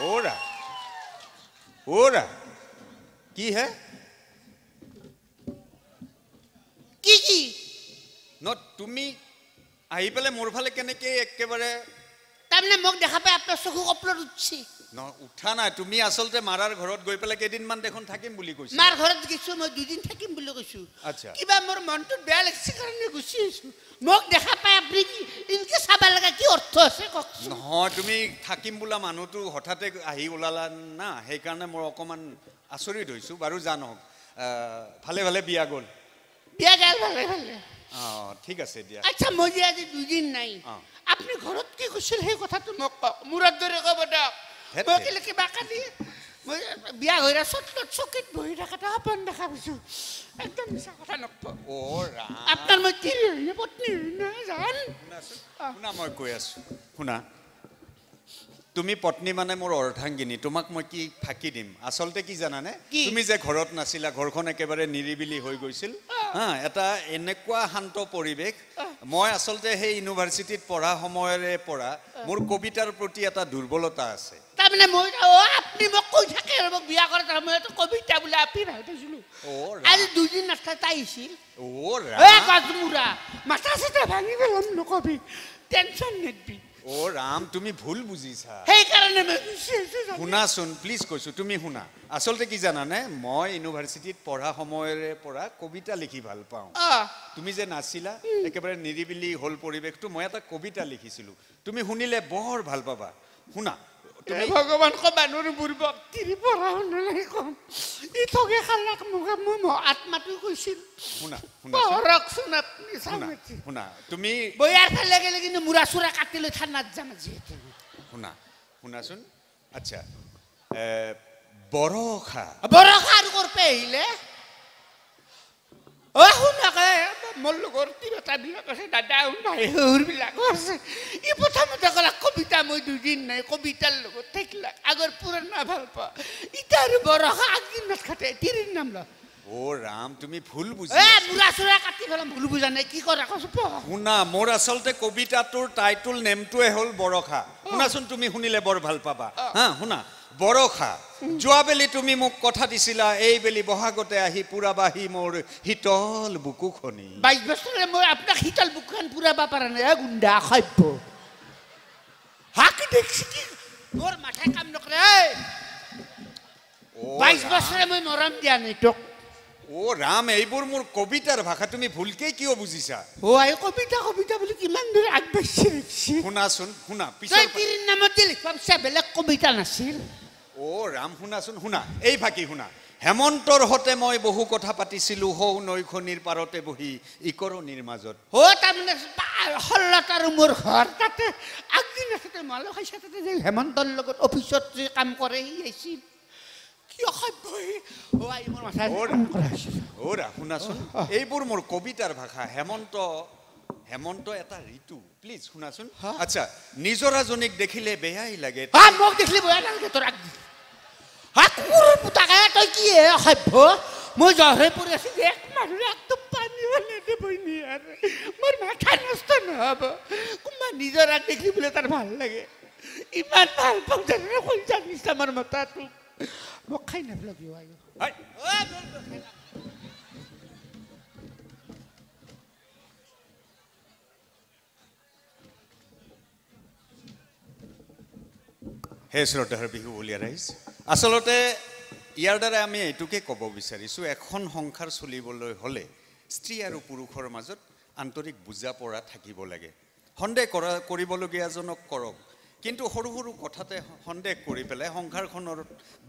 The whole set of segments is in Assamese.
ora, ora, que é? Que? Não, tu me aí pela morfala que nem que é que তাৰমানে মোক দেখা পাই আপোনাৰ চকু কপলত উঠছি নহয় উঠা নাই তুমি আচলতে মাৰাৰ ঘৰত গৈ পেলাই কেইদিনমান দেখোন থাকিম বুলি কৈছো মাৰ ঘৰত গৈছো মই দুদিন থাকিম বুলি কৈছো আচ্ছা কিবা মোৰ মনটোত বেয়া লাগিছে কাৰণে গুচি আহিছো মোক দেখা পাই আপুনি কি ইনকে চাব লাগে কি অৰ্থ আছে কওকচোন নহয় তুমি থাকিম বোলা মানুহটো হঠাতে আহি ওলালা না সেইকাৰণে মই অকণমান আচৰিত হৈছোঁ বাৰু জান হওক ভালে ভালে বিয়া গ'ল বিয়া গেল ভালে ভালে অঁ ঠিক আছে দিয়া আচ্ছা মই যে আজি দুদিন নাই অঁ আপনি ঘৰত কি কৈছিল সেই কথাটো মোক কওক মূৰত দৰে ক'ব দিয়ক কিলে কিবা কালি মই বিয়া হৈ চকীত চকীত বহি থকাটো সপোন দেখা পাইছোঁ একদম মিছা কথা নক আপোনাৰ মই কি পত্নী জান শুনা মই কৈ আছো শুনা তুমি পত্নী মানে মোৰ অৰ্ধাংগিনী তোমাক মই কি ফাঁকি দিম আচলতে কি জানানে তুমি যে ঘৰত নাছিলা ঘৰখন একেবাৰে নিৰিবিলি হৈ গৈছিল হা এটা এনেকুৱা শান্ত পৰিৱেশ মই আচলতে সেই ইউনিভাৰ্চিটিত পঢ়া সময়ৰে পৰা মোৰ কবিতাৰ প্ৰতি এটা দুৰ্বলতা আছে তাৰমানে মই কৈ থাকে অ' ৰাম তুমি ভুল বুজিছা সেইকাৰণে শুনাচোন প্লিজ কৈছো তুমি শুনা আচলতে কি জানানে মই ইউনিভাৰ্চিটিত পঢ়া সময়ৰে পৰা কবিতা লিখি ভাল পাওঁ তুমি যে নাছিলা একেবাৰে নিৰিবিলি হ'ল পৰিৱেশটো মই এটা কবিতা লিখিছিলো তুমি শুনিলে বৰ ভাল পাবা শুনা তুমি ভগৱান ক'বা নোৱাৰো মোৰ ভক্তিৰে পঢ়া শুনাই ক'ম ই ঠগে খালাক মোক মোৰ আত্মাটো কৈছিল পঢ়কচোন আপুনি শুনা তুমি বয়াৰ ফালে গেলে কিন্তু মূৰা চূৰা কাটি লৈ থানাত যাম যিহেতু শুনা শুনাচোন আচ্ছা বৰষা বৰষা আৰু কৰপে আহিলে অ শুনাকে মোৰ লগৰ তিৰোতাবিলাক আছে দাদা ভাই সৰুবিলাক আছে ই প্ৰথমতে ক'লে মই দুদিন নাই কবিতাৰ লগত থাকিলাক আগৰ পুৰণা ভাল পাওঁ ইটা আৰু বৰষা আগদিন নাথ খাটে তিৰিৰ নাম ল কথা দিছিলা এই বহাগতে আহি পুৰাবাহি মোৰ শীতল বুকু খনি বাইছ বছৰে মই আপোনাক শীতল বুকু খন পুৰাব পাৰা নাই ফাঁকি দেখছি কি তোর মাথায় কাম নকরে বাইশ বছরে মই মরম দিয়া নাই তোক ও ৰাম এইবোৰ মোৰ কবিতাৰ ভাষা তুমি ভুলকেই কিয় বুজিছা অ আই কবিতা কবিতা বুলি কিমান দূৰ আগবাঢ়িছে শুনাচোন শুনা পিছত নামতে লিখা বেলেগ কবিতা নাছিল অ' ৰাম শুনাচোন শুনা এই ফাঁকি শুনা হেমন্তৰ সতে মই বহু কথা পাতিছিলোঁ সৌ নৈখনিৰ পাৰতে বহি ইকৰণিৰ মাজত হেমন্তৰ লগত অফিচত যি কাম কৰে শুনাচোন এইবোৰ মোৰ কবিতাৰ ভাষা হেমন্ত হেমন্ত এটা ঋতু প্লিজ শুনাচোন আচ্ছা নিজৰাজনীক দেখিলে বেয়াই লাগে কুকুরের পুতা গায়ে কি কি অসভ্য মই জহরে পড়ে আছি যে এক মানুষ এত পানি হলে দেবই নি আর মোর মাথা নষ্ট না হব কুমা নিজের আর দেখলি বলে তার ভাল লাগে ইমান ভাল পাও জানি কই জানিস আমার মাথা খাই না ফেলা বিয়ে হে শ্রদ্ধার বিহু বলিয়া রাইজ আচলতে ইয়াৰ দ্বাৰা আমি এইটোকে ক'ব বিচাৰিছোঁ এখন সংসাৰ চলিবলৈ হ'লে স্ত্ৰী আৰু পুৰুষৰ মাজত আন্তৰিক বুজা পৰা থাকিব লাগে সন্দেহ কৰা কৰিবলগীয়াজনক কৰক কিন্তু সৰু সৰু কথাতে সন্দেহ কৰি পেলাই সংসাৰখনৰ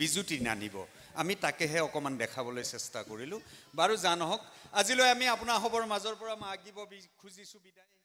বিজুতি নানিব আমি তাকেহে অকণমান দেখাবলৈ চেষ্টা কৰিলোঁ বাৰু জানহক আজিলৈ আমি আপোনাৰ আপোনাসবৰ মাজৰ পৰা মাগিব খুজিছোঁ বিদায়